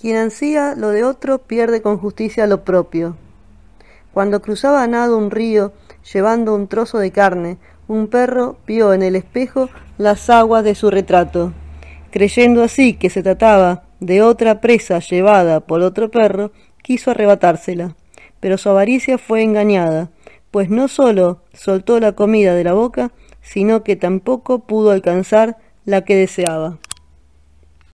Quien ansía lo de otro pierde con justicia lo propio. Cuando cruzaba a nado un río llevando un trozo de carne, un perro vio en el espejo las aguas de su retrato. Creyendo así que se trataba de otra presa llevada por otro perro, quiso arrebatársela. Pero su avaricia fue engañada, pues no sólo soltó la comida de la boca, sino que tampoco pudo alcanzar la que deseaba.